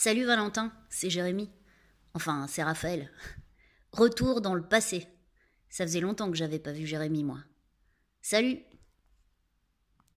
Salut Valentin, c'est Jérémy. Enfin, c'est Raphaël. Retour dans le passé. Ça faisait longtemps que j'avais pas vu Jérémy, moi. Salut